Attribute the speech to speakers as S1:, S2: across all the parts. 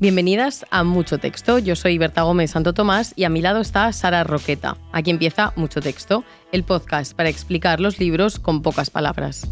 S1: Bienvenidas a Mucho Texto. Yo soy Berta Gómez Santo Tomás y a mi lado está Sara Roqueta. Aquí empieza Mucho Texto, el podcast para explicar los libros con pocas palabras.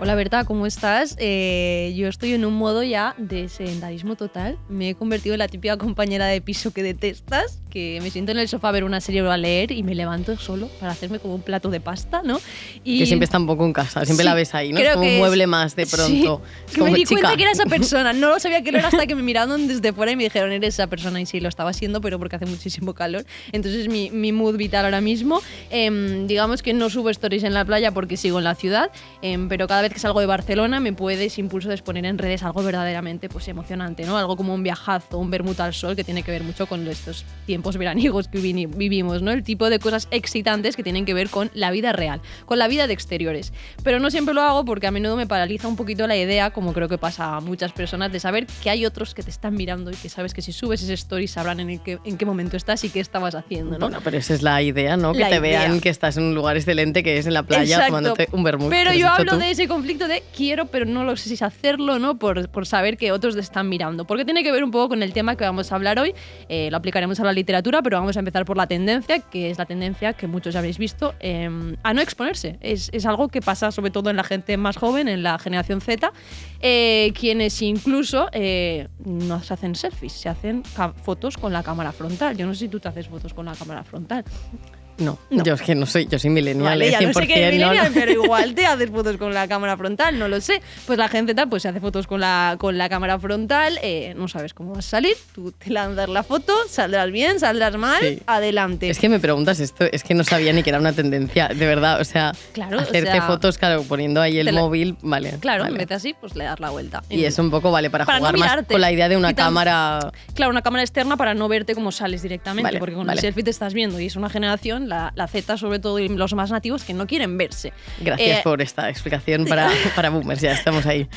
S2: Hola Berta, ¿cómo estás? Eh, yo estoy en un modo ya de sedentarismo total. Me he convertido en la típica compañera de piso que detestas que me siento en el sofá a ver una serie o a leer y me levanto solo para hacerme como un plato de pasta, ¿no? Y que siempre está
S1: un poco en casa, siempre la ves ahí, ¿no? como un mueble más de pronto. Sí, que me di cuenta que era esa
S2: persona, no lo sabía que era hasta que me miraron desde fuera y me dijeron, eres esa persona y sí, lo estaba siendo, pero porque hace muchísimo calor. Entonces mi, mood vital ahora mismo, em, digamos que no subo stories en la playa porque sigo en la ciudad, em, pero cada vez que salgo de Barcelona me puedes, impulso de exponer en redes algo verdaderamente pues emocionante, ¿no? Algo como un viajazo, un Bermuda al sol que tiene que ver mucho con estos tiempos ver amigos que vivimos, ¿no? El tipo de cosas excitantes que tienen que ver con la vida real, con la vida de exteriores. Pero no siempre lo hago porque a menudo me paraliza un poquito la idea, como creo que pasa a muchas personas, de saber que hay otros que te están mirando y que sabes que si subes ese story sabrán en, qué, en qué momento estás y qué estabas haciendo, ¿no? Bueno,
S1: pero esa es la idea, ¿no? que te vean que estás en un lugar excelente, que es en la playa un vermouth. Pero yo hablo de ese
S2: conflicto de quiero, pero no lo sé si es hacerlo, ¿no? Por, por saber que otros te están mirando. Porque tiene que ver un poco con el tema que vamos a hablar hoy. Eh, lo aplicaremos a la literatura pero vamos a empezar por la tendencia, que es la tendencia que muchos ya visto, em, a no exponerse. Es, algo que pasa sobre todo en la gente más joven, en la generación Z, eh, quienes incluso eh, no se hacen selfies, se hacen fotos con la cámara frontal. Yo no sé si tú te haces fotos con la cámara frontal.
S1: No, yo es que no soy, yo soy millennial. ¿eh? no sé es millennial, pero igual
S2: te haces fotos con la cámara frontal, no lo sé. Pues la gente tal, pues se hace fotos con la, con la cámara frontal, eh, no sabes cómo vas a salir, tú te lanzas la foto, saldrás bien, saldrás mal, adelante. Es que
S1: me preguntas esto, es que no sabía ni que era una tendencia, de verdad, o sea,
S2: claro, hacerte fotos,
S1: claro, poniendo ahí el móvil, vale. Claro, en
S2: de así, pues le das la vuelta. Y
S1: es un poco, vale, para, jugar más con la idea de una cámara...
S2: Claro, una cámara externa para no verte cómo sales directamente, porque con el selfie te estás viendo y es una generación la, Z sobre todo y los más nativos, que no quieren verse. Gracias eh, por
S1: esta explicación para, para boomers, ya estamos ahí.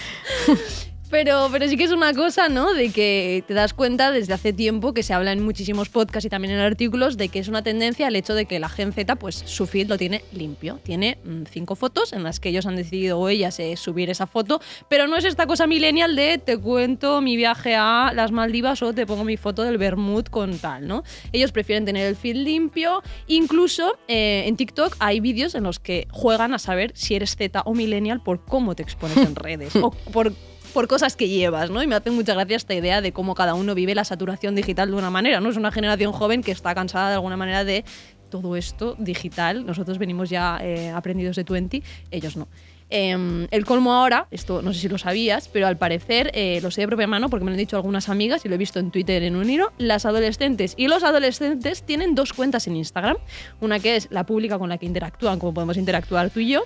S2: Pero, pero sí que es una cosa, ¿no? De que te das cuenta desde hace tiempo que se habla en muchísimos podcasts y también en artículos de que es una tendencia el hecho de que la Gen Z, pues su feed lo tiene limpio. Tiene mm, cinco fotos en las que ellos han decidido o ellas eh, subir esa foto, pero no es esta cosa millennial de te cuento mi viaje a las Maldivas o te pongo mi foto del Bermud con tal, ¿no? Ellos prefieren tener el feed limpio. Incluso eh, en TikTok hay vídeos en los que juegan a saber si eres Z o millennial por cómo te expones en redes o por por cosas que llevas, ¿no? Y me hace mucha gracia esta idea de cómo cada uno vive la saturación digital de una manera, ¿no? Es una generación joven que está cansada de alguna manera de todo esto digital. Nosotros venimos ya eh, aprendidos de Twenty, ellos no. Em, el colmo ahora, esto no sé si lo sabías, pero al parecer eh, lo sé de propia mano porque me lo han dicho algunas amigas y lo he visto en Twitter en un hilo, las adolescentes y los adolescentes tienen dos cuentas en Instagram, una que es la pública con la que interactúan, como podemos interactuar tú y yo,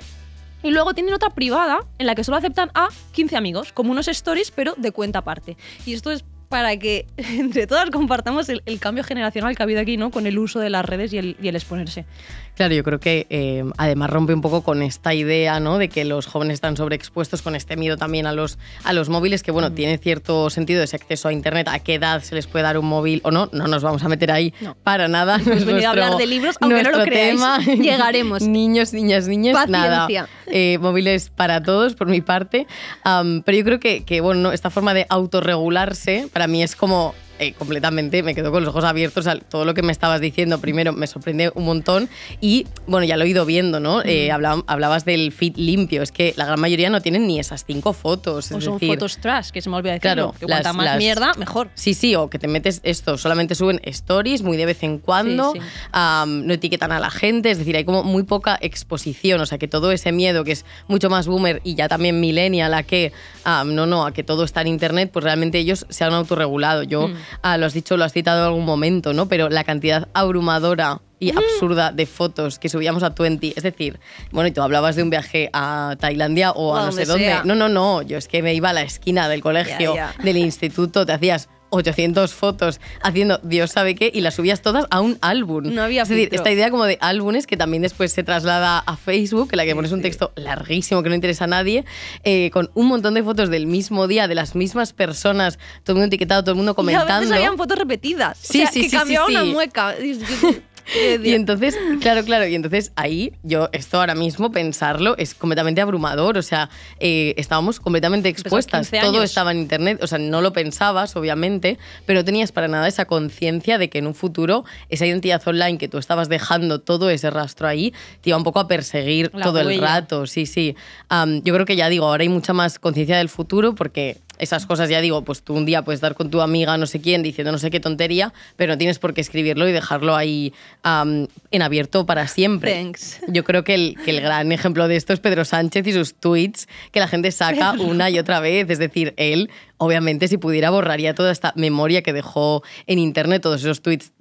S2: y luego tienen otra privada en la que solo aceptan a 15 amigos, como unos stories, pero de cuenta aparte. Y esto es para que entre todas compartamos el, cambio generacional que ha habido aquí, ¿no? Con el uso de las redes y el, exponerse.
S1: Claro, yo creo que eh, además rompe un poco con esta idea, ¿no? De que los jóvenes están sobreexpuestos con este miedo también a los, a los móviles, que bueno, mm. tiene cierto sentido ese acceso a Internet, a qué edad se les puede dar un móvil o no, no nos vamos a meter ahí para nada. No hemos venido a hablar de libros, aunque no lo creáis, llegaremos. Niños, niñas, niñas, Paciencia. nada. Eh, móviles para todos, por mi parte. pero yo creo que, que, bueno, esta forma de autorregularse para a mí es como eh, completamente me quedo con los ojos abiertos a todo lo que me estabas diciendo. Primero, me sorprende un montón y, bueno, ya lo he ido viendo, ¿no? Eh, hablabas del feed limpio. Es que la gran mayoría no tienen ni esas cinco fotos. son fotos
S2: trash, que se me olvida decir que cuanta más mierda, mejor.
S1: Sí, sí, o que te metes esto. Solamente suben stories muy de vez en cuando. no etiquetan a la gente. Es decir, hay como muy poca exposición. O sea, que todo ese miedo que es mucho más boomer y ya también millennial a que, no, no, a que todo está en internet, pues realmente ellos se han autorregulado. Yo mm ah, lo has dicho, lo has citado en algún momento, ¿no? Pero la cantidad abrumadora y mm. absurda de fotos que subíamos a Twenty. Es decir, bueno, y tú hablabas de un viaje a Tailandia o a no sé dónde. No, no, no. Yo es que me iba a la esquina del colegio, del instituto, te hacías 800 fotos haciendo Dios sabe qué y las subías todas a un álbum. No había Es decir, esta idea como de álbumes que también después se traslada a Facebook, en la que pones un texto larguísimo que no interesa a nadie, eh, con un montón de fotos del mismo día, de las mismas personas, todo el mundo etiquetado, todo el mundo comentando. habían
S2: fotos repetidas. Sí, o sí, que cambiaba una mueca
S1: y entonces, claro, claro, y entonces ahí yo, esto ahora mismo, pensarlo, es completamente abrumador, o sea, eh, estábamos completamente pues expuestas, todo estaba en internet, o sea, no lo pensabas, obviamente, pero tenías para nada esa conciencia de que en un futuro esa identidad online que tú estabas dejando todo ese rastro ahí, te iba un poco a perseguir todo el rato, sí, sí. yo creo que ya digo, ahora hay mucha más conciencia del futuro porque esas cosas, ya digo, pues tú un día puedes estar con tu amiga, no sé quién, diciendo no sé qué tontería, pero no tienes por qué escribirlo y dejarlo ahí en abierto para siempre. Yo creo que el, gran ejemplo de esto es Pedro Sánchez y sus tweets que la gente saca una y otra vez. Es decir, él, obviamente, si pudiera, borraría toda esta memoria que dejó en internet, todos esos tweets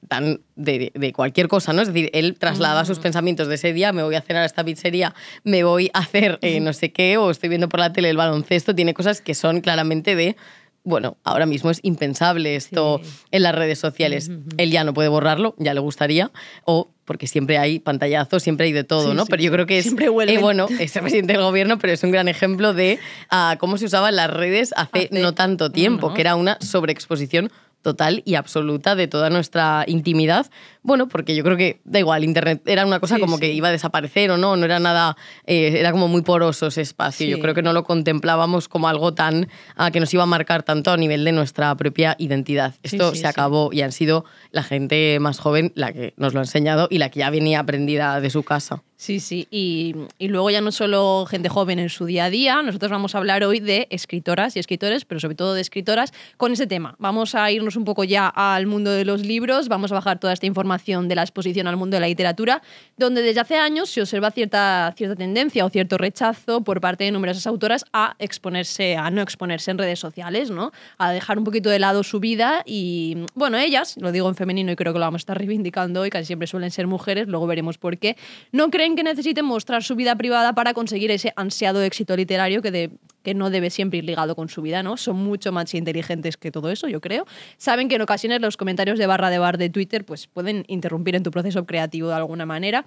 S1: de, cualquier cosa, ¿no? Es decir, él traslada sus mm. pensamientos de ese día, me voy a cenar a esta pizzería, me voy a hacer eh, no sé qué, o estoy viendo por la tele el baloncesto, tiene cosas que son claramente de bueno, ahora mismo es impensable esto en las redes sociales. Él ya no puede borrarlo, ya le gustaría, o porque siempre hay pantallazos, siempre hay de todo, ¿no? Pero yo creo que es, siempre eh, bueno, es el presidente del gobierno, pero es un gran ejemplo de ah, cómo se usaban las redes hace, no tanto tiempo, que era una sobreexposición total y absoluta de toda nuestra intimidad, bueno, porque yo creo que, da igual, Internet era una cosa como que iba a desaparecer o no, no era nada, eh, era como muy poroso ese espacio. Yo creo que no lo contemplábamos como algo tan, a ah, que nos iba a marcar tanto a nivel de nuestra propia identidad. Esto se acabó y han sido la gente más joven la que nos lo ha enseñado y la que ya venía aprendida de su casa.
S2: Sí, sí, y, luego ya no solo gente joven en su día a día, nosotros vamos a hablar hoy de escritoras y escritores, pero sobre todo de escritoras con ese tema. Vamos a irnos un poco ya al mundo de los libros, vamos a bajar toda esta información de la exposición al mundo de la literatura, donde desde hace años se observa cierta, cierta tendencia o cierto rechazo por parte de numerosas autoras a exponerse, a no exponerse en redes sociales, ¿no? A dejar un poquito de lado su vida y, bueno, ellas, lo digo en femenino y creo que lo vamos a estar reivindicando hoy, casi siempre suelen ser mujeres, luego veremos por qué, no creen que necesiten mostrar su vida privada para conseguir ese ansiado éxito literario que de, que no debe siempre ir ligado con su vida, ¿no? Son mucho más inteligentes que todo eso, yo creo. Saben que en ocasiones los comentarios de barra de bar de Twitter pues, pueden interrumpir en tu proceso creativo de alguna manera.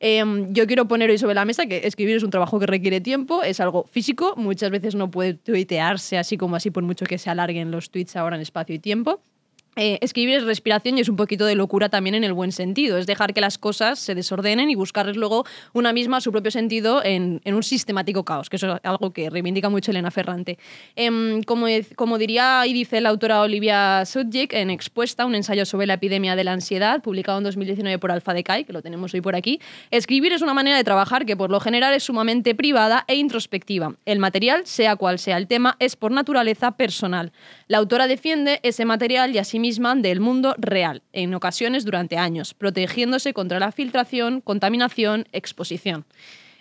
S2: Em, yo quiero poner hoy sobre la mesa que escribir es un trabajo que requiere tiempo, es algo físico, muchas veces no puede tuitearse así como así, por mucho que se alarguen los tweets ahora en espacio y tiempo. Eh, escribir es respiración y es un poquito de locura también en el buen sentido, es dejar que las cosas se desordenen y buscarles luego una misma su propio sentido en, un sistemático caos, que eso es algo que reivindica mucho Elena Ferrante. Em, como, como, diría y dice la autora Olivia Sudjik en Expuesta, un ensayo sobre la epidemia de la ansiedad, publicado en 2019 por Alfa Decay, que lo tenemos hoy por aquí, escribir es una manera de trabajar que por lo general es sumamente privada e introspectiva. El material, sea cual sea el tema, es por naturaleza personal. La autora defiende ese material y a sí misma del mundo real, en ocasiones durante años, protegiéndose contra la filtración, contaminación, exposición.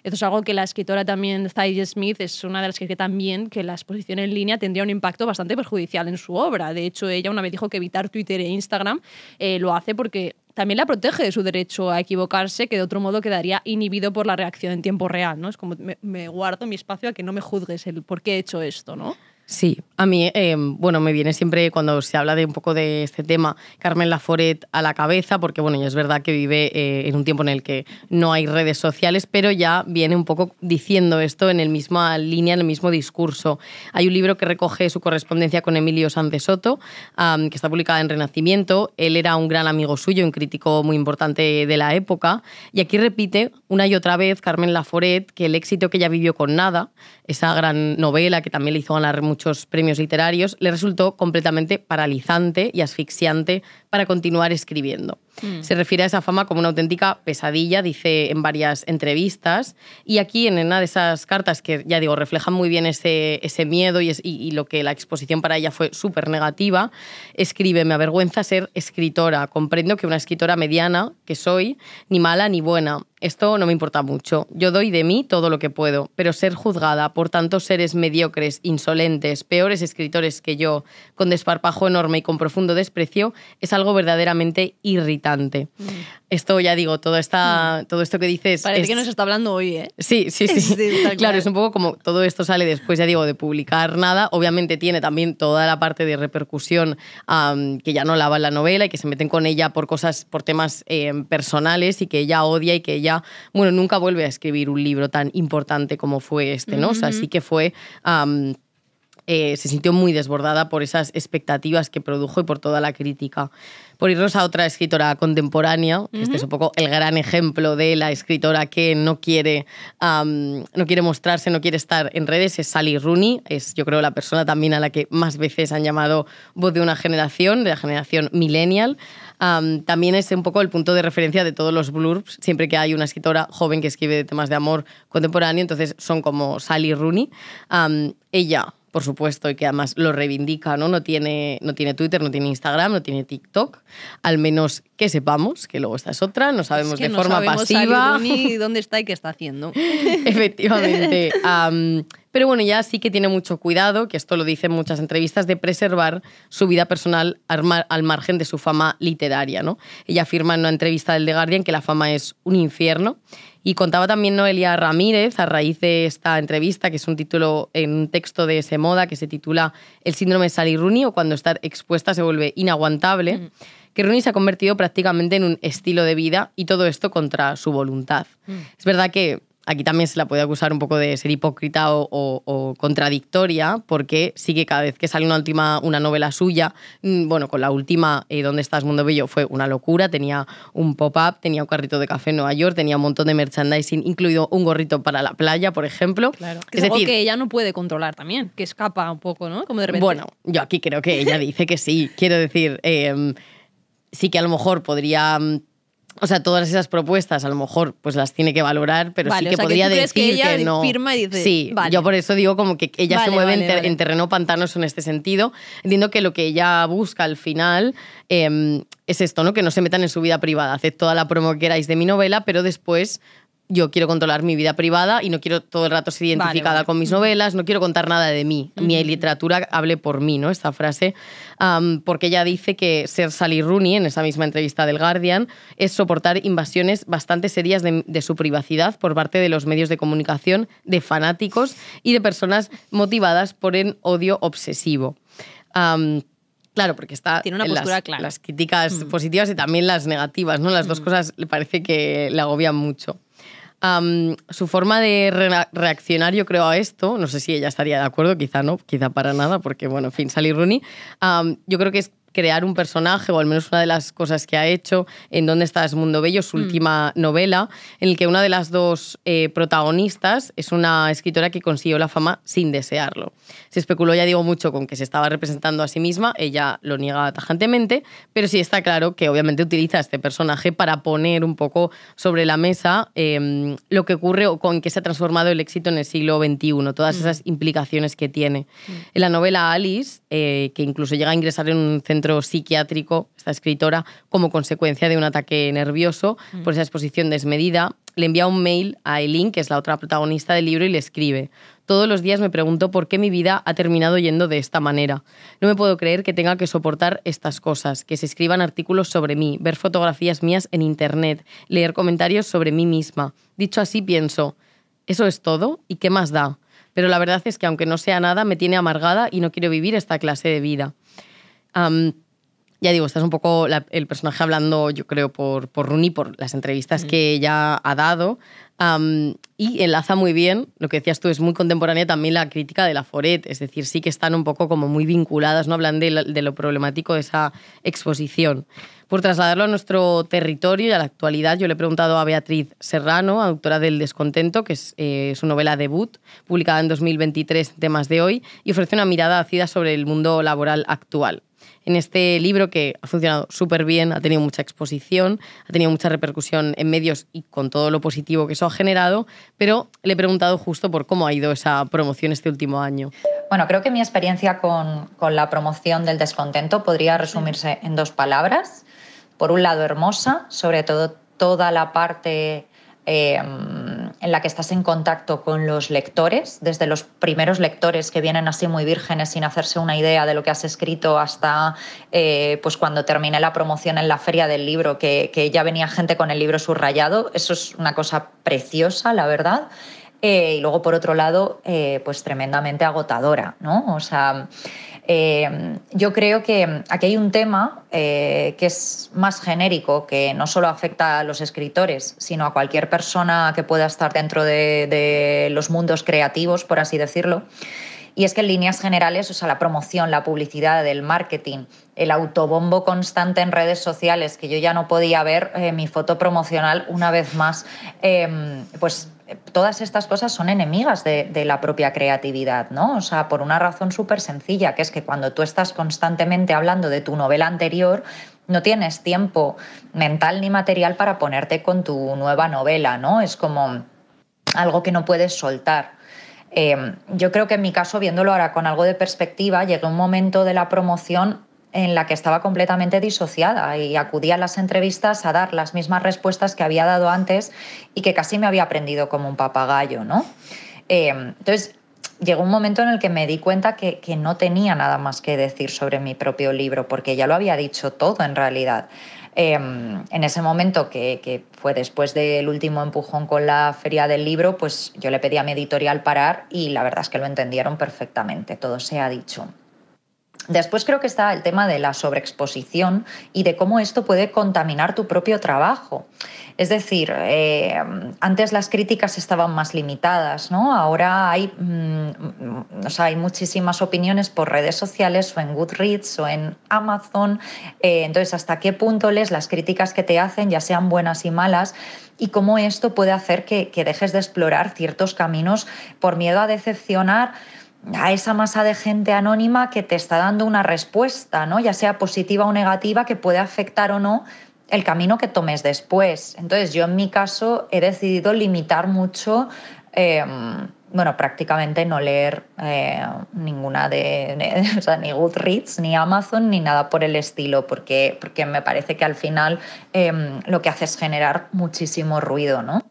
S2: Esto es algo que la escritora también, Zayd Smith, es una de las que cree también que la exposición en línea tendría un impacto bastante perjudicial en su obra. De hecho, ella una vez dijo que evitar Twitter e Instagram eh, lo hace porque también la protege de su derecho a equivocarse, que de otro modo quedaría inhibido por la reacción en tiempo real, ¿no? Es como me, me guardo mi espacio a que no me juzgues el por qué he hecho esto, ¿no?
S1: Sí, a mí, eh, bueno, me viene siempre cuando se habla de un poco de este tema Carmen Laforet a la cabeza, porque bueno, ya es verdad que vive eh, en un tiempo en el que no hay redes sociales, pero ya viene un poco diciendo esto en el misma línea, en el mismo discurso. Hay un libro que recoge su correspondencia con Emilio Sánchez Soto, que está publicada en Renacimiento. Él era un gran amigo suyo, un crítico muy importante de la época, y aquí repite una y otra vez Carmen Laforet que el éxito que ella vivió con nada esa gran novela que también le hizo ganar muchos premios literarios, le resultó completamente paralizante y asfixiante para continuar escribiendo. Mm. Se refiere a esa fama como una auténtica pesadilla, dice en varias entrevistas, y aquí en una de esas cartas que, ya digo, reflejan muy bien ese, miedo y, y lo que la exposición para ella fue súper negativa, escribe, me avergüenza ser escritora, comprendo que una escritora mediana, que soy, ni mala ni buena, esto no me importa mucho. Yo doy de mí todo lo que puedo, pero ser juzgada por tantos seres mediocres, insolentes, peores escritores que yo, con desparpajo enorme y con profundo desprecio, es algo verdaderamente irritante. Mm. Esto, ya digo, todo, esta, mm. todo esto que dices... Parece que nos
S2: está hablando hoy, ¿eh?
S1: Sí, sí, sí. claro, es un poco como todo esto sale después, ya digo, de publicar nada. Obviamente tiene también toda la parte de repercusión que ya no lava la novela y que se meten con ella por cosas, por temas em, personales y que ella odia y que ella bueno, nunca vuelve a escribir un libro tan importante como fue este, ¿no? así que fue... Eh, se sintió muy desbordada por esas expectativas que produjo y por toda la crítica. Por irnos a otra escritora contemporánea, este es un poco el gran ejemplo de la escritora que no quiere, no quiere mostrarse, no quiere estar en redes, es Sally Rooney. Es, yo creo, la persona también a la que más veces han llamado voz de una generación, de la generación millennial también es un poco el punto de referencia de todos los blurbs, siempre que hay una escritora joven que escribe de temas de amor contemporáneo, entonces son como Sally Rooney. ella, por supuesto, y que además lo reivindica, ¿no? No tiene, no tiene Twitter, no tiene Instagram, no tiene TikTok, al menos que sepamos, que luego esta es otra, no sabemos es que de no forma sabemos pasiva. Sally
S2: dónde está y qué está haciendo. Efectivamente.
S1: Pero bueno, ya sí que tiene mucho cuidado, que esto lo dice muchas entrevistas, de preservar su vida personal al margen de su fama literaria. ¿no? Ella afirma en una entrevista del The Guardian que la fama es un infierno y contaba también Noelia Ramírez, a raíz de esta entrevista, que es un título en un texto de ese moda que se titula El síndrome de Sally Rooney o cuando estar expuesta se vuelve inaguantable, mm. que Rooney se ha convertido prácticamente en un estilo de vida y todo esto contra su voluntad. Mm. Es verdad que aquí también se la puede acusar un poco de ser hipócrita o, contradictoria, porque sí que cada vez que sale una última una novela suya, mm, bueno, con la última eh, ¿Dónde estás, Mundo Bello? fue una locura, tenía un pop-up, tenía un carrito de café en Nueva York, tenía un montón de merchandising, incluido un gorrito para la playa, por ejemplo.
S2: Claro, que es, decir, que ella no puede controlar también, que escapa un poco, ¿no? Como de repente. Bueno,
S1: yo aquí creo que ella dice que sí, quiero decir, em, sí que a lo mejor podría mm, o sea, todas esas propuestas a lo mejor pues las tiene que valorar, pero sí que podría decir que, ella no. sí, yo por eso digo como que ella se mueve en, terreno pantanos en este sentido. Entiendo que lo que ella busca al final em, es esto, ¿no? Que no se metan en su vida privada. Haced toda la promo que queráis de mi novela, pero después yo quiero controlar mi vida privada y no quiero todo el rato ser identificada con mis novelas, no quiero contar nada de mí. Mi literatura hable por mí, ¿no? Esta frase. porque ella dice que ser Sally Rooney, en esa misma entrevista del Guardian, es soportar invasiones bastante serias de, su privacidad por parte de los medios de comunicación, de fanáticos y de personas motivadas por el odio obsesivo. Claro, porque está Tiene una postura las, clara. las críticas mm. positivas y también las negativas, ¿no? Las dos mm. cosas le parece que le agobian mucho su forma de reaccionar, yo creo, a esto, no sé si ella estaría de acuerdo, quizá no, quizá para nada, porque, bueno, en fin, Sally Rooney, yo creo que es crear un personaje, o al menos una de las cosas que ha hecho, en Dónde estás, Mundo Bello, su mm. última novela, en el que una de las dos eh, protagonistas es una escritora que consiguió la fama sin desearlo. Se especuló, ya digo, mucho con que se estaba representando a sí misma, ella lo niega tajantemente, pero sí está claro que obviamente utiliza este personaje para poner un poco sobre la mesa em, lo que ocurre o con que se ha transformado el éxito en el siglo XXI, todas mm. esas implicaciones que tiene. Mm. En la novela Alice, eh, que incluso llega a ingresar en un centro psiquiátrico, esta escritora, como consecuencia de un ataque nervioso mm. por esa exposición desmedida. Le envía un mail a Eileen, que es la otra protagonista del libro, y le escribe. Todos los días me pregunto por qué mi vida ha terminado yendo de esta manera. No me puedo creer que tenga que soportar estas cosas, que se escriban artículos sobre mí, ver fotografías mías en Internet, leer comentarios sobre mí misma. Dicho así, pienso, ¿eso es todo? ¿Y qué más da? Pero la verdad es que aunque no sea nada, me tiene amargada y no quiero vivir esta clase de vida ya digo, estás un poco el personaje hablando, yo creo, por, por por las entrevistas mm. que ella ha dado. y enlaza muy bien, lo que decías tú, es muy contemporánea también la crítica de la Foret, es decir, sí que están un poco como muy vinculadas, ¿no? Hablan de, lo problemático de esa exposición. Por trasladarlo a nuestro territorio y a la actualidad, yo le he preguntado a Beatriz Serrano, autora del Descontento, que es eh, su novela debut, publicada en 2023, temas de hoy, y ofrece una mirada ácida sobre el mundo laboral actual en este libro que ha funcionado súper bien, ha tenido mucha exposición, ha tenido mucha repercusión en medios y con todo lo positivo que eso ha generado, pero le he preguntado justo por cómo ha ido esa promoción este último año.
S3: Bueno, creo que mi experiencia con, con la promoción del descontento podría resumirse en dos palabras. Por un lado, hermosa, sobre todo toda la parte Em, en la que estás en contacto con los lectores, desde los primeros lectores que vienen así muy vírgenes sin hacerse una idea de lo que has escrito hasta eh, pues cuando terminé la promoción en la feria del libro, que, ya venía gente con el libro subrayado. Eso es una cosa preciosa, la verdad. Eh, y luego, por otro lado, eh, pues tremendamente agotadora, ¿no? O sea, eh, yo creo que aquí hay un tema eh, que es más genérico, que no solo afecta a los escritores, sino a cualquier persona que pueda estar dentro de los mundos creativos, por así decirlo. Y es que en líneas generales, o sea, la promoción, la publicidad, el marketing, el autobombo constante en redes sociales, que yo ya no podía ver eh, mi foto promocional una vez más, em, pues eh, todas estas cosas son enemigas de, de, la propia creatividad, ¿no? O sea, por una razón súper sencilla, que es que cuando tú estás constantemente hablando de tu novela anterior, no tienes tiempo mental ni material para ponerte con tu nueva novela, ¿no? Es como algo que no puedes soltar. Em, yo creo que en mi caso, viéndolo ahora con algo de perspectiva, llegué a un momento de la promoción en la que estaba completamente disociada y acudía a las entrevistas a dar las mismas respuestas que había dado antes y que casi me había aprendido como un papagayo, ¿no? Em, entonces, llegó un momento en el que me di cuenta que no tenía nada más que decir sobre mi propio libro, porque ya lo había dicho todo en realidad. Em, en ese momento, que, que, fue después del último empujón con la feria del libro, pues yo le pedí a mi editorial parar y la verdad es que lo entendieron perfectamente, todo se ha dicho. Después creo que está el tema de la sobreexposición y de cómo esto puede contaminar tu propio trabajo. Es decir, eh, antes las críticas estaban más limitadas, ¿no? Ahora hay, mm, hay muchísimas opiniones por redes sociales o en Goodreads o en Amazon. Eh, entonces, ¿hasta qué punto lees las críticas que te hacen, ya sean buenas y malas? y cómo esto puede hacer que, que, dejes de explorar ciertos caminos por miedo a decepcionar a esa masa de gente anónima que te está dando una respuesta, ¿no? ya sea positiva o negativa, que puede afectar o no el camino que tomes después. Entonces, yo en mi caso he decidido limitar mucho, em, bueno, prácticamente no leer eh, ninguna de, o sea, ni Goodreads, ni Amazon, ni nada por el estilo, porque, porque me parece que al final em, lo que hace es generar muchísimo ruido, ¿no?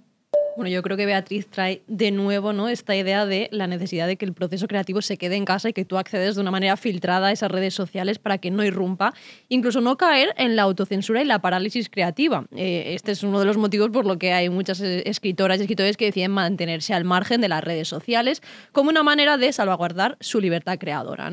S2: Bueno, yo creo que Beatriz trae de nuevo esta idea de la necesidad de que el proceso creativo se quede en casa y que tú accedes de una manera filtrada a esas redes sociales para que no irrumpa, incluso no caer en la autocensura y la parálisis creativa. Eh, este es uno de los motivos por lo que hay muchas eh, escritoras y escritores que deciden mantenerse al margen de las redes sociales como una manera de salvaguardar su libertad creadora.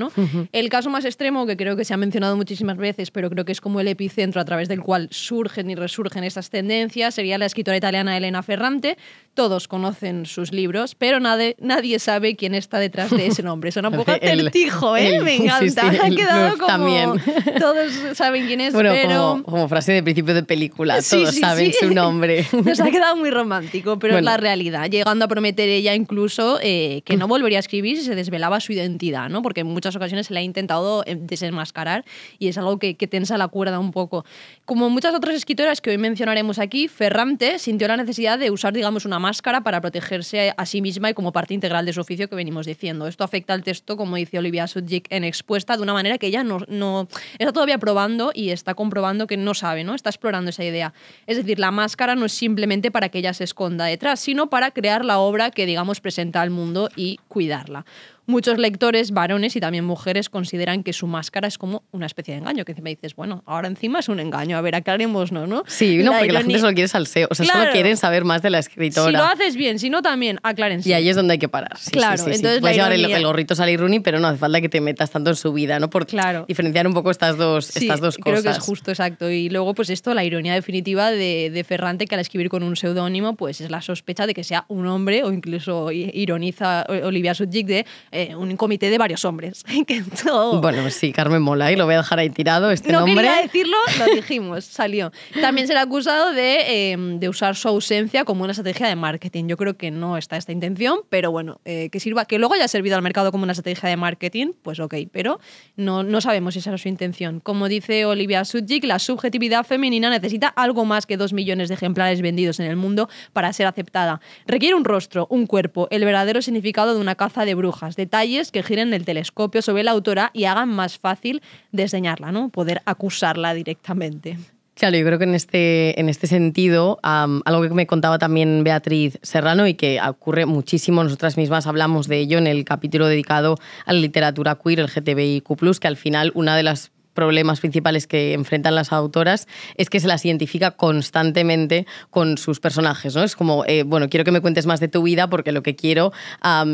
S2: El caso más extremo, que creo que se ha mencionado muchísimas veces, pero creo que es como el epicentro a través del cual surgen y resurgen estas tendencias, sería la escritora italiana Elena Ferrante, todos conocen sus libros, pero nadie, nadie sabe quién está detrás de ese nombre. Suena un poco acertijo, ¿eh? Me encanta. ha quedado como... También. Todos saben quién es, pero...
S1: Como, frase de principio de película, todos saben su nombre. Nos ha
S2: quedado muy romántico, pero es la realidad. Llegando a prometer ella incluso eh, que no volvería a escribir si se desvelaba su identidad, ¿no? Porque en muchas ocasiones se la ha intentado eh, desenmascarar y es algo que, que tensa la cuerda un poco. Como muchas otras escritoras que hoy mencionaremos aquí, Ferrante sintió la necesidad de usar, digamos, una máscara para protegerse a sí misma y como parte integral de su oficio que venimos diciendo. Esto afecta al texto, como dice Olivia Sudjik en Expuesta, de una manera que ella no, no está todavía probando y está comprobando que no sabe, ¿no? Está explorando esa idea. Es decir, la máscara no es simplemente para que ella se esconda detrás, sino para crear la obra que, digamos, presenta al mundo y cuidarla muchos lectores, varones y también mujeres, consideran que su máscara es como una especie de engaño, que encima dices, bueno, ahora encima es un engaño, a ver, aclaremos ¿no? Sí, no, porque la gente solo quiere
S1: salseo, o sea, solo quieren saber más de la escritora. Si lo
S2: haces bien, si no también, aclárense. Y ahí
S1: es donde hay que parar. claro, entonces Puedes llevar el, gorrito Sally Rooney, pero no hace falta que te metas tanto en su vida, ¿no? Por diferenciar un poco estas dos, estas dos cosas. creo que es
S2: justo, exacto. Y luego, pues esto, la ironía definitiva de, Ferrante, que al escribir con un seudónimo, pues es la sospecha de que sea un hombre o incluso ironiza Olivia Sudjic de eh, un comité de varios hombres.
S1: Bueno, sí, Carmen Mola, y lo voy a dejar ahí tirado este no nombre. No quería
S2: decirlo, lo dijimos, salió. También será acusado de, em, de, usar su ausencia como una estrategia de marketing. Yo creo que no está esta intención, pero bueno, eh, que sirva, que luego haya servido al mercado como una estrategia de marketing, pues ok, pero no, no sabemos si esa era su intención. Como dice Olivia Sudjik, la subjetividad femenina necesita algo más que dos millones de ejemplares vendidos en el mundo para ser aceptada. Requiere un rostro, un cuerpo, el verdadero significado de una caza de brujas, de detalles que giren el telescopio sobre la autora y hagan más fácil diseñarla, ¿no? poder acusarla directamente.
S1: Claro, yo creo que en este, en este sentido, algo que me contaba también Beatriz Serrano y que ocurre muchísimo, nosotras mismas hablamos de ello en el capítulo dedicado a la literatura queer, el GTBIQ, que al final una de las problemas principales que enfrentan las autoras es que se las identifica constantemente con sus personajes, ¿no? Es como, eh, bueno, quiero que me cuentes más de tu vida porque lo que quiero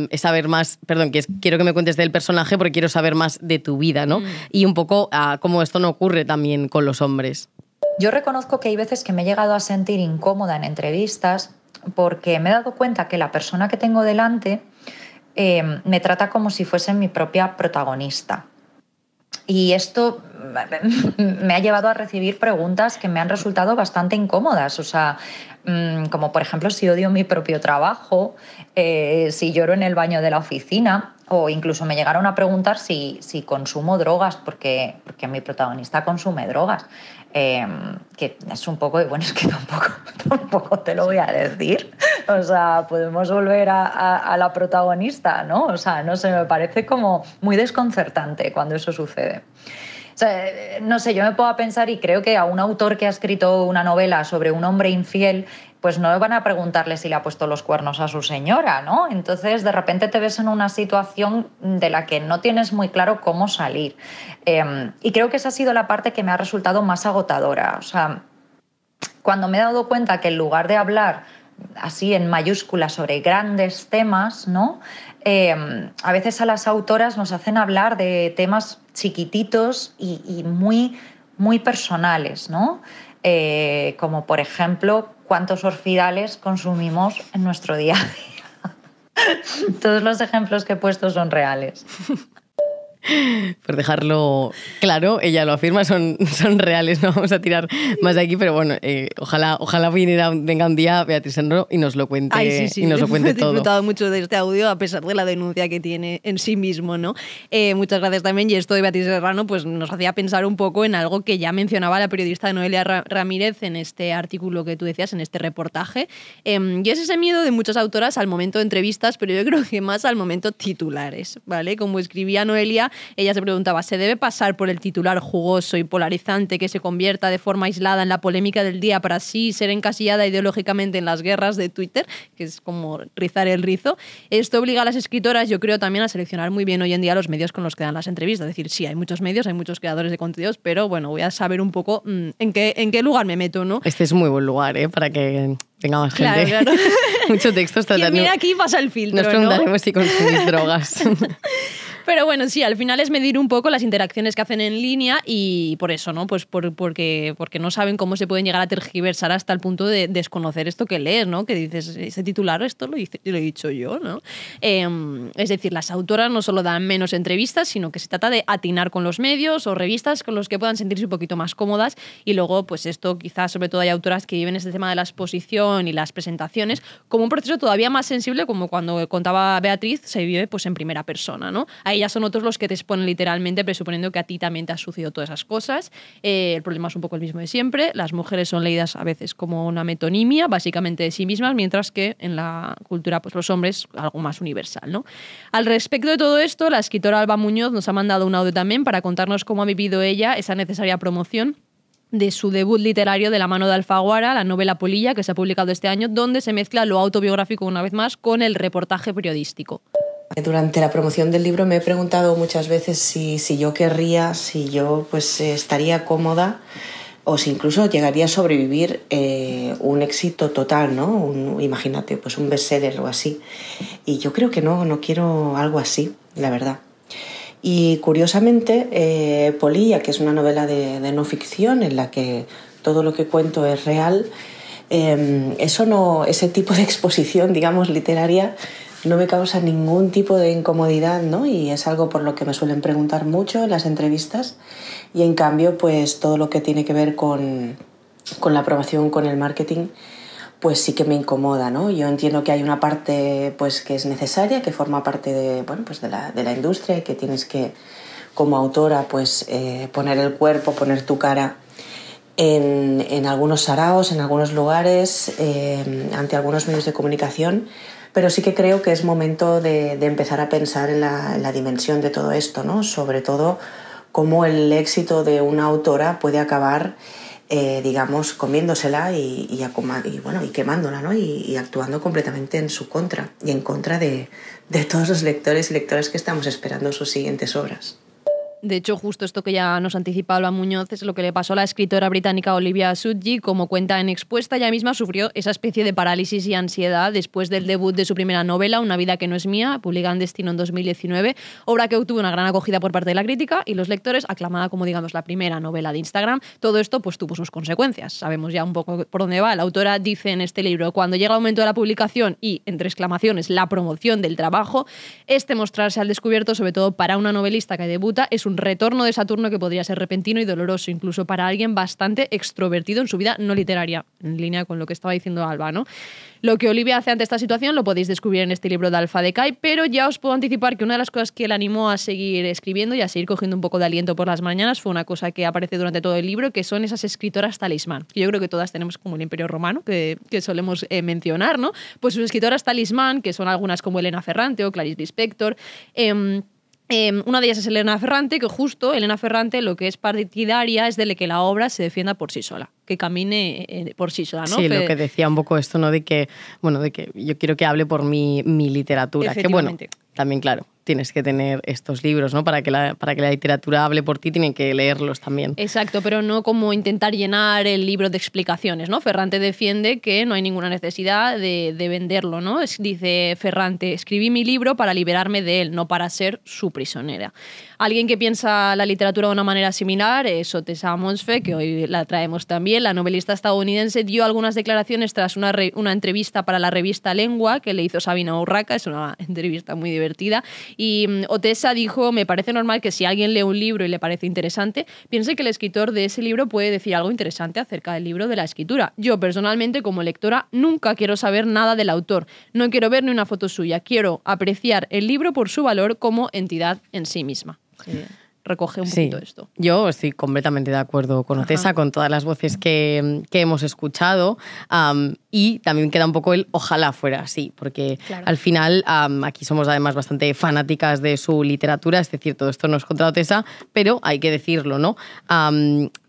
S1: es saber más, perdón, que quiero que me cuentes del personaje porque quiero saber más de tu vida, ¿no? Mm. Y un poco cómo como
S3: esto no ocurre también con los hombres. Yo reconozco que hay veces que me he llegado a sentir incómoda en entrevistas porque me he dado cuenta que la persona que tengo delante eh, me trata como si fuese mi propia protagonista. Y esto mm, me ha llevado a recibir preguntas que me han resultado bastante incómodas. O sea, mm, como por ejemplo si odio mi propio trabajo, eh, si lloro en el baño de la oficina, o incluso me llegaron a preguntar si, si consumo drogas, porque, porque mi protagonista consume drogas. Em, que es un poco, y bueno, es que tampoco, tampoco te lo voy a decir. O sea, podemos volver a, a la protagonista, ¿no? O sea, no sé, me parece como muy desconcertante cuando eso sucede. O sea, eh, no sé, yo me puedo pensar y creo que a un autor que ha escrito una novela sobre un hombre infiel pues no van a preguntarle si le ha puesto los cuernos a su señora, ¿no? Entonces de repente te ves en una situación de la que no tienes muy claro cómo salir. Em, y creo que esa ha sido la parte que me ha resultado más agotadora. O sea, cuando me he dado cuenta que en lugar de hablar así en mayúsculas sobre grandes temas, ¿no? Em, a veces a las autoras nos hacen hablar de temas chiquititos y, muy, muy personales, ¿no? Eh, como por ejemplo cuántos orfidales consumimos en nuestro día a día. Todos los ejemplos que he puesto son reales.
S1: por dejarlo claro, ella lo afirma, son, son reales, no vamos a tirar más de aquí, pero bueno, eh, ojalá, ojalá venga un día Beatriz Enro y nos lo cuente, Ay, sí, sí. Y nos lo cuente todo. He disfrutado
S2: mucho de este audio, a pesar de la denuncia que tiene en sí mismo, ¿no? Eh, muchas gracias también, y esto de Beatriz Serrano pues, nos hacía pensar un poco en algo que ya mencionaba la periodista Noelia Ramírez en este artículo que tú decías, en este reportaje, em, y es ese miedo de muchas autoras al momento de entrevistas, pero yo creo que más al momento titulares, ¿vale? Como escribía Noelia, ella se preguntaba, ¿se debe pasar por el titular jugoso y polarizante que se convierta de forma aislada en la polémica del día para así ser encasillada ideológicamente en las guerras de Twitter, que es como rizar el rizo? Esto obliga a las escritoras, yo creo, también a seleccionar muy bien hoy en día los medios con los que dan las entrevistas. Es decir, sí, hay muchos medios, hay muchos creadores de contenidos, pero bueno, voy a saber un poco mm, en, qué, en qué lugar me meto, ¿no?
S1: Este es muy buen lugar, ¿eh? Para que venga más gente. Claro. Mucho texto está Mira
S2: aquí pasa el filtro. Nos preguntaremos
S1: si consumís drogas.
S2: Pero bueno, sí, al final es medir un poco las interacciones que hacen en línea y por eso, ¿no? Pues por, porque, porque no saben cómo se pueden llegar a tergiversar hasta el punto de desconocer esto que lees, ¿no? Que dices, ese titular, esto lo, lo he dicho yo, ¿no? Em, es decir, las autoras no solo dan menos entrevistas, sino que se trata de atinar con los medios o revistas con los que puedan sentirse un poquito más cómodas y luego, pues esto quizás sobre todo hay autoras que viven este tema de la exposición y las presentaciones como un proceso todavía más sensible como cuando contaba Beatriz, se vive pues en primera persona, ¿no? Hay ellas son otros los que te exponen literalmente, presuponiendo que a ti también te has sucedido todas esas cosas. Eh, el problema es un poco el mismo de siempre. Las mujeres son leídas a veces como una metonimia, básicamente de sí mismas, mientras que en la cultura, pues los hombres, algo más universal, ¿no? Al respecto de todo esto, la escritora Alba Muñoz nos ha mandado un audio también para contarnos cómo ha vivido ella esa necesaria promoción de su debut literario de la mano de Alfaguara, la novela Polilla, que se ha publicado este año, donde se mezcla lo autobiográfico una vez más con el reportaje periodístico.
S4: Durante la promoción del libro me he preguntado muchas veces si, si yo querría, si yo pues estaría cómoda o si incluso llegaría a sobrevivir eh, un éxito total, ¿no? Un, imagínate, pues un bestseller o así. Y yo creo que no, no quiero algo así, la verdad. Y curiosamente, eh, Polilla, que es una novela de, de, no ficción en la que todo lo que cuento es real, eh, eso no, ese tipo de exposición, digamos, literaria, no me causa ningún tipo de incomodidad, ¿no? Y es algo por lo que me suelen preguntar mucho en las entrevistas. Y en cambio, pues todo lo que tiene que ver con, la aprobación, con el marketing, pues sí que me incomoda, ¿no? Yo entiendo que hay una parte pues que es necesaria, que forma parte de, pues de la, industria que tienes que, como autora, pues eh, poner el cuerpo, poner tu cara en, algunos saraos, en algunos lugares, eh, ante algunos medios de comunicación, pero sí que creo que es momento de, empezar a pensar en la, dimensión de todo esto, ¿no? sobre todo cómo el éxito de una autora puede acabar, eh, digamos, comiéndosela y, quemándola ¿no? Y, actuando completamente en su contra y en contra de, de todos los lectores y lectoras que estamos esperando sus siguientes obras.
S2: De hecho, justo esto que ya nos anticipaba Muñoz es lo que le pasó a la escritora británica Olivia Sudji, como cuenta en Expuesta, ella misma sufrió esa especie de parálisis y ansiedad después del debut de su primera novela, Una vida que no es mía, publicada en Destino en 2019, obra que obtuvo una gran acogida por parte de la crítica y los lectores, aclamada como digamos la primera novela de Instagram. Todo esto pues tuvo sus consecuencias. Sabemos ya un poco por dónde va. La autora dice en este libro, cuando llega el momento de la publicación y, entre exclamaciones, la promoción del trabajo, este mostrarse al descubierto, sobre todo para una novelista que debuta, es un retorno de Saturno que podría ser repentino y doloroso, incluso para alguien bastante extrovertido en su vida no literaria, en línea con lo que estaba diciendo Alba, ¿no? Lo que Olivia hace ante esta situación lo podéis descubrir en este libro de Alfa de Kai, pero ya os puedo anticipar que una de las cosas que la animó a seguir escribiendo y a seguir cogiendo un poco de aliento por las mañanas fue una cosa que aparece durante todo el libro, que son esas escritoras talismán. Yo creo que todas tenemos como el Imperio Romano, que, solemos eh, mencionar, ¿no? Pues sus escritoras talismán, que son algunas como Elena Ferrante o Clarice Lispector, em, Em, una de ellas es Elena Ferrante, que justo Elena Ferrante lo que es partidaria es de que la obra se defienda por sí sola, que camine eh, eh, por sí sola, ¿no? Sí, lo que
S1: decía un poco esto, ¿no? De que, bueno, de que yo quiero que hable por mi, mi literatura. Que bueno, también claro, tienes que tener estos libros, ¿no? Para que la, para que la literatura hable por ti, tienen que leerlos también.
S2: Exacto, pero no como intentar llenar el libro de explicaciones, ¿no? Ferrante defiende que no hay ninguna necesidad de, de venderlo, ¿no? dice Ferrante, escribí mi libro para liberarme de él, no para ser su prisionera. Alguien que piensa la literatura de una manera similar es eh, Otessa Monsfe, que hoy la traemos también. La novelista estadounidense dio algunas declaraciones tras una, entrevista para la revista Lengua que le hizo Sabina Urraca. Es una entrevista muy divertida. Y mm, Otessa dijo, me parece normal que si alguien lee un libro y le parece interesante, piense que el escritor de ese libro puede decir algo interesante acerca del libro de la escritura. Yo personalmente, como lectora, nunca quiero saber nada del autor. No quiero ver ni una foto suya. Quiero apreciar el libro por su valor como entidad en sí misma recoge un poquito esto.
S1: Yo estoy completamente de acuerdo con Otesa, con todas las voces que, hemos escuchado. y también queda un poco el ojalá fuera así, porque al final aquí somos además bastante fanáticas de su literatura, es decir, todo esto no es contra Otesa, pero hay que decirlo, ¿no?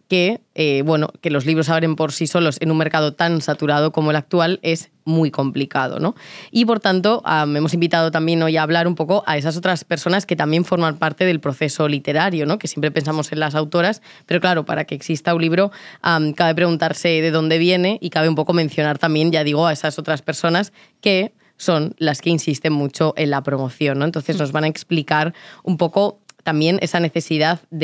S1: que, eh, bueno, que los libros abren por sí solos en un mercado tan saturado como el actual es muy complicado, ¿no? Y por tanto, hemos invitado también hoy a hablar un poco a esas otras personas que también forman parte del proceso literario, ¿no? Que siempre pensamos en las autoras, pero claro, para que exista un libro cabe preguntarse de dónde viene y cabe un poco mencionar también, ya digo, a esas otras personas que son las que insisten mucho en la promoción, ¿no? Entonces nos van a explicar un poco también esa necesidad mm,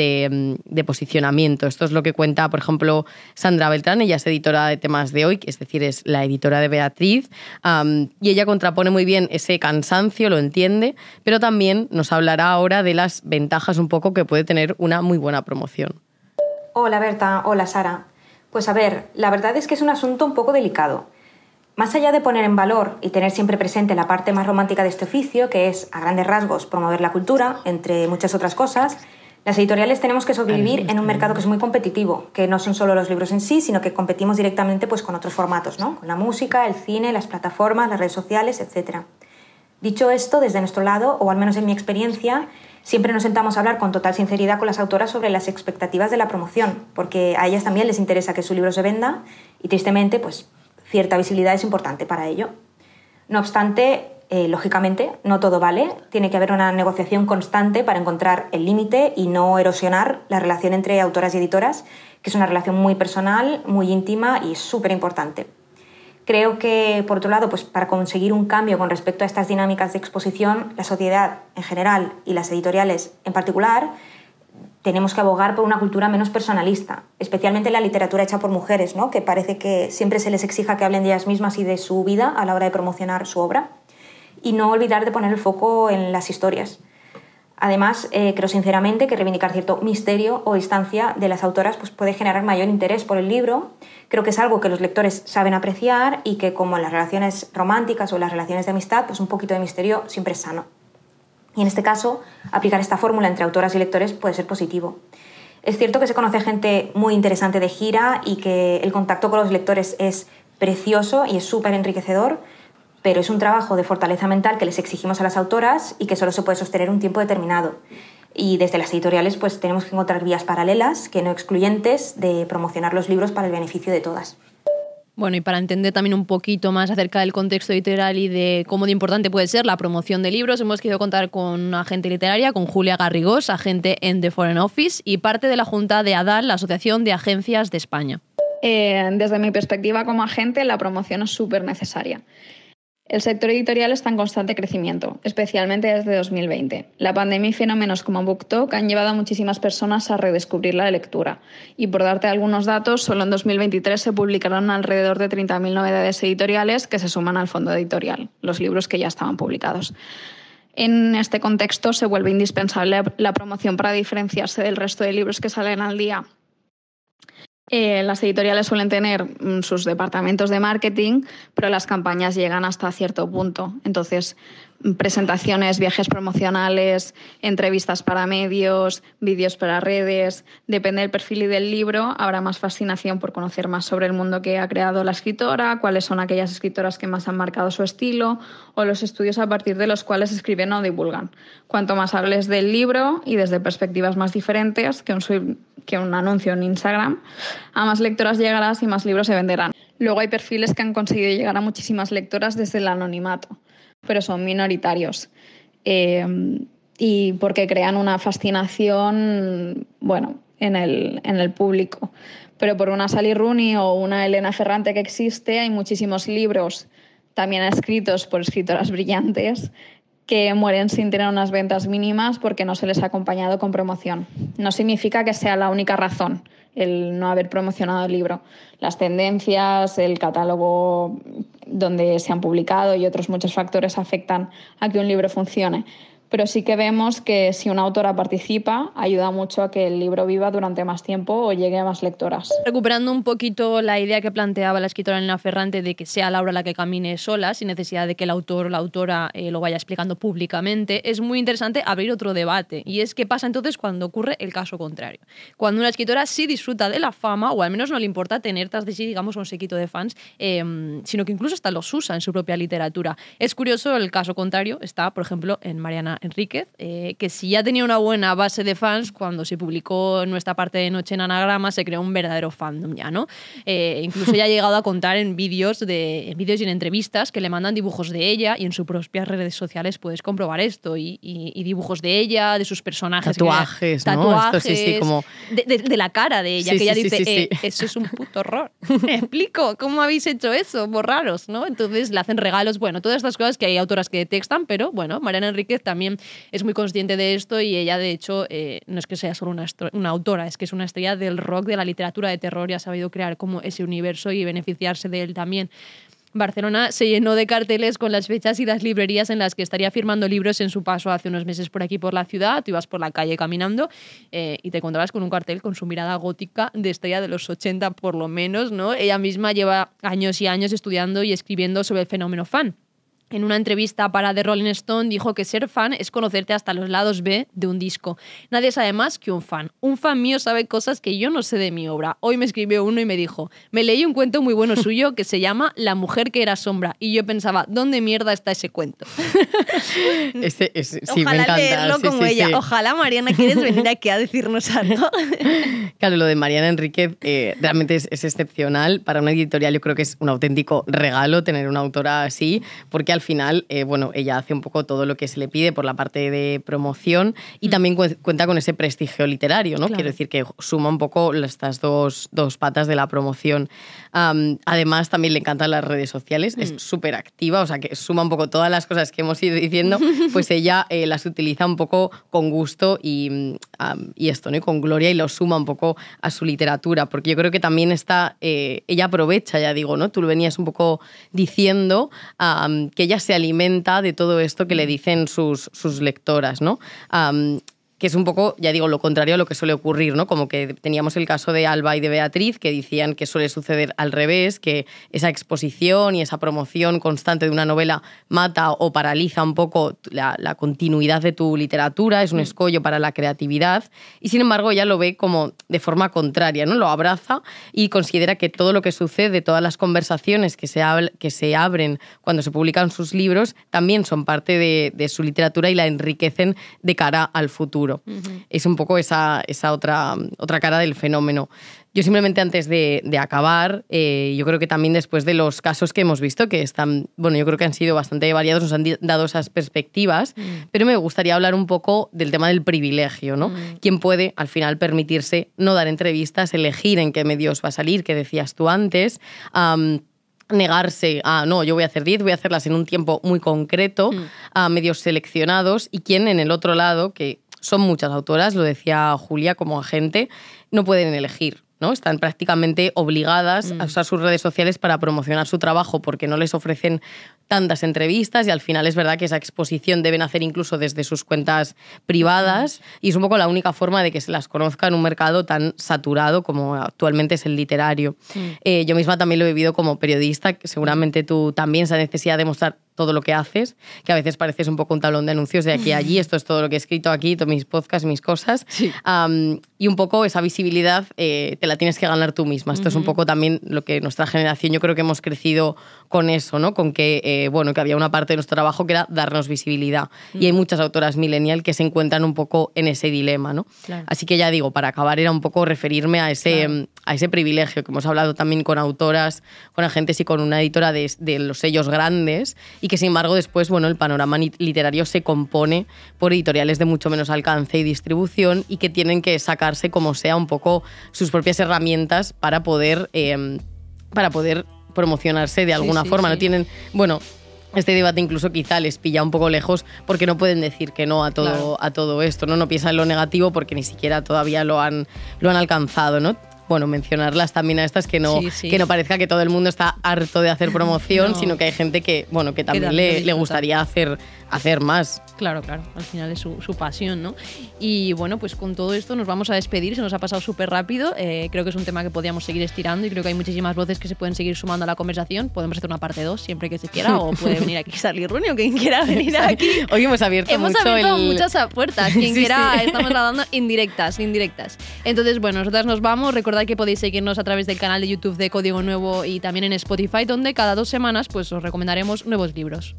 S1: de, posicionamiento. Esto es lo que cuenta, por ejemplo, Sandra Beltrán, ella es editora de temas de hoy, es decir, es la editora de Beatriz, y ella contrapone muy bien ese cansancio, lo entiende, pero también nos hablará ahora de las ventajas un poco que puede tener una muy buena promoción.
S5: Hola Berta, hola Sara. Pues a ver, la verdad es que es un asunto un poco delicado. Más allá de poner en valor y tener siempre presente la parte más romántica de este oficio, que es, a grandes rasgos, promover la cultura, entre muchas otras cosas, las editoriales tenemos que sobrevivir en un mercado que es muy competitivo, que no son solo los libros en sí, sino que competimos directamente pues, con otros formatos, ¿no? con la música, el cine, las plataformas, las redes sociales, etc. Dicho esto, desde nuestro lado, o al menos en mi experiencia, siempre nos sentamos a hablar con total sinceridad con las autoras sobre las expectativas de la promoción, porque a ellas también les interesa que su libro se venda y tristemente, pues cierta visibilidad es importante para ello. No obstante, eh, lógicamente, no todo vale. Tiene que haber una negociación constante para encontrar el límite y no erosionar la relación entre autoras y editoras, que es una relación muy personal, muy íntima y súper importante. Creo que, por otro lado, pues para conseguir un cambio con respecto a estas dinámicas de exposición, la sociedad en general y las editoriales en particular tenemos que abogar por una cultura menos personalista, especialmente la literatura hecha por mujeres, ¿no? que parece que siempre se les exija que hablen de ellas mismas y de su vida a la hora de promocionar su obra, y no olvidar de poner el foco en las historias. Además, eh, creo sinceramente que reivindicar cierto misterio o distancia de las autoras pues, puede generar mayor interés por el libro. Creo que es algo que los lectores saben apreciar y que, como en las relaciones románticas o las relaciones de amistad, pues un poquito de misterio siempre es sano. Y en este caso, aplicar esta fórmula entre autoras y lectores puede ser positivo. Es cierto que se conoce gente muy interesante de gira y que el contacto con los lectores es precioso y es súper enriquecedor, pero es un trabajo de fortaleza mental que les exigimos a las autoras y que solo se puede sostener un tiempo determinado. Y desde las editoriales pues tenemos que encontrar vías paralelas, que no excluyentes, de promocionar los libros para el beneficio de todas. Bueno, y para entender también
S2: un poquito más acerca del contexto editorial y de cómo de importante puede ser la promoción de libros, hemos querido contar con una agente literaria, con Julia Garrigós, agente en The Foreign Office y parte de la Junta de ADAL, la Asociación de Agencias de España.
S6: Eh, desde mi perspectiva como agente, la promoción es súper necesaria. El sector editorial está en constante crecimiento, especialmente desde 2020. La pandemia y fenómenos como BookTok han llevado a muchísimas personas a redescubrir la lectura. Y por darte algunos datos, solo en 2023 se publicaron alrededor de 30.000 novedades editoriales que se suman al fondo editorial, los libros que ya estaban publicados. En este contexto se vuelve indispensable la promoción para diferenciarse del resto de libros que salen al día eh, las editoriales suelen tener mm, sus departamentos de marketing, pero las campañas llegan hasta cierto punto. Entonces, presentaciones, viajes promocionales, entrevistas para medios, vídeos para redes. Depende del perfil y del libro, habrá más fascinación por conocer más sobre el mundo que ha creado la escritora, cuáles son aquellas escritoras que más han marcado su estilo o los estudios a partir de los cuales escriben o divulgan. Cuanto más hables del libro y desde perspectivas más diferentes que un, anuncio en Instagram, a más lectoras llegarás y más libros se venderán. Luego hay perfiles que han conseguido llegar a muchísimas lectoras desde el anonimato pero son minoritarios. Eh, y porque crean una fascinación, bueno, en el, en el público. Pero por una Sally Rooney o una Elena Ferrante que existe, hay muchísimos libros también escritos por escritoras brillantes que mueren sin tener unas ventas mínimas porque no se les ha acompañado con promoción. No significa que sea la única razón el no haber promocionado el libro. Las tendencias, el catálogo donde se han publicado y otros muchos factores afectan a que un libro funcione pero sí que vemos que si una autora participa, ayuda mucho a que el libro viva durante más tiempo o llegue a más lectoras.
S2: Recuperando un poquito la idea que planteaba la escritora Elena Ferrante de que sea Laura la que camine sola, sin necesidad de que el autor o la autora eh, lo vaya explicando públicamente, es muy interesante abrir otro debate. Y es qué pasa entonces cuando ocurre el caso contrario. Cuando una escritora sí disfruta de la fama, o al menos no le importa tener tras de sí, digamos, un sequito de fans, em, sino que incluso hasta los usa en su propia literatura. Es curioso, el caso contrario está, por ejemplo, en Mariana Enríquez, eh, que si ya tenía una buena base de fans, cuando se publicó nuestra parte de Noche en Anagrama, se creó un verdadero fandom ya, ¿no? Eh, incluso ya ha llegado a contar en vídeos en y en entrevistas que le mandan dibujos de ella y en sus propias redes sociales puedes comprobar esto y, dibujos de ella, de sus personajes. Tatuajes, Tatuajes, de, la cara de ella, que ella dice, eh, eso es un puto horror. Me explico, ¿cómo habéis hecho eso? Borraros, ¿no? Entonces le hacen regalos, bueno, todas estas cosas que hay autoras que detectan, pero bueno, Mariana Enríquez también es muy consciente de esto y ella, de hecho, eh, no es que sea solo una, autora, es que es una estrella del rock, de la literatura de terror y ha sabido crear como ese universo y beneficiarse de él también. Barcelona se llenó de carteles con las fechas y las librerías en las que estaría firmando libros en su paso hace unos meses por aquí por la ciudad. Tú ibas por la calle caminando eh, y te encontrabas con un cartel con su mirada gótica de estrella de los 80 por lo menos, ¿no? Ella misma lleva años y años estudiando y escribiendo sobre el fenómeno fan en una entrevista para The Rolling Stone dijo que ser fan es conocerte hasta los lados B de un disco. Nadie sabe más que un fan. Un fan mío sabe cosas que yo no sé de mi obra. Hoy me escribió uno y me dijo, me leí un cuento muy bueno suyo que se llama La mujer que era sombra. Y yo pensaba, ¿dónde mierda está ese cuento?
S1: Ojalá leerlo como ella.
S2: Ojalá, Mariana, ¿quieres venir aquí a decirnos algo?
S1: claro, lo de Mariana Enríquez eh, realmente es, es excepcional. Para una editorial yo creo que es un auténtico regalo tener una autora así, porque al final, eh, bueno, ella hace un poco todo lo que se le pide por la parte de promoción y mm. también cuenta con ese prestigio literario, ¿no? Quiero decir que suma un poco estas dos, dos patas de la promoción además, también le encantan las redes sociales, es mm. súper activa, o sea que suma un poco todas las cosas que hemos ido diciendo, pues ella eh, las utiliza un poco con gusto y, mm, esto, ¿no? con gloria y lo suma un poco a su literatura, porque yo creo que también está, eh, ella aprovecha, ya digo, ¿no? Tú lo venías un poco diciendo, que ella se alimenta de todo esto que le mm. dicen sus, sus lectoras, ¿no? que es un poco, ya digo, lo contrario a lo que suele ocurrir, ¿no? Como que teníamos el caso de Alba y de Beatriz, que decían que suele suceder al revés, que esa exposición y esa promoción constante de una novela mata o paraliza un poco la, continuidad de tu literatura, es un mm. escollo para la creatividad, y sin embargo ella lo ve como de forma contraria, ¿no? Lo abraza y considera que todo lo que sucede, todas las conversaciones que se, que se abren cuando se publican sus libros, también son parte de su literatura y la enriquecen de cara al futuro. Es un poco esa, otra, otra cara del fenómeno. Yo simplemente antes de, acabar, eh, yo creo que también después de los casos que hemos visto, que están, bueno, yo creo que han sido bastante variados, nos han dado esas perspectivas, mm. pero me gustaría hablar un poco del tema del privilegio, ¿no? Mm. ¿Quién puede al final permitirse no dar entrevistas, elegir en qué medios va a salir, que decías tú antes? negarse a, no, yo voy a hacer 10, voy a hacerlas en un tiempo muy concreto, mm. a medios seleccionados, y quién en el otro lado, que son muchas autoras, lo decía Julia como agente, no pueden elegir. ¿no? Están prácticamente obligadas a mm. usar sus redes sociales para promocionar su trabajo porque no les ofrecen tantas entrevistas y al final es verdad que esa exposición deben hacer incluso desde sus cuentas privadas y es un poco la única forma de que se las conozca en un mercado tan saturado como actualmente es el literario. Mm. Eh, yo misma también lo he vivido como periodista, que seguramente tú también esa necesidad de mostrar todo lo que haces, que a veces pareces un poco un tablón de anuncios de aquí a allí, esto es todo lo que he escrito aquí, todos mis podcasts, mis cosas. y un poco esa visibilidad eh, te la tienes que ganar tú misma. Esto es un poco también lo que nuestra generación, yo creo que hemos crecido con eso, ¿no? Con que, eh, bueno, que había una parte de nuestro trabajo que era darnos visibilidad. Y hay mm. muchas autoras millennial que se encuentran un poco en ese dilema, ¿no? Así que ya digo, para acabar era un poco referirme a ese, a ese privilegio que hemos hablado también con autoras, con agentes y con una editora de los sellos grandes y que sin embargo después, bueno, el panorama literario se compone por editoriales de mucho menos alcance y distribución y que tienen que sacarse como sea un poco sus propias herramientas para poder, em, para poder promocionarse de alguna forma. No tienen, bueno, este debate incluso quizá les pilla un poco lejos porque no pueden decir que no a todo, a todo esto, ¿no? No piensan en lo negativo porque ni siquiera todavía lo han, lo han alcanzado, ¿no? bueno, mencionarlas también a estas que no, que no parezca que todo el mundo está harto de hacer promoción, sino que hay
S2: gente que, bueno, también, le, le, gustaría hacer hacer más. Claro, claro, al final es su, pasión, ¿no? Y bueno, pues con todo esto nos vamos a despedir, se nos ha pasado súper rápido, eh, creo que es un tema que podíamos seguir estirando y creo que hay muchísimas voces que se pueden seguir sumando a la conversación, podemos hacer una parte 2 siempre que se quiera o puede venir aquí Charlie Rooney o quien quiera venir aquí. Hoy hemos abierto, hemos abierto muchas puertas, quien quiera, estamos dando indirectas, indirectas. Entonces, bueno, nosotras nos vamos, recordad que podéis seguirnos a través del canal de YouTube de Código Nuevo y también en Spotify, donde cada dos semanas pues os recomendaremos nuevos libros.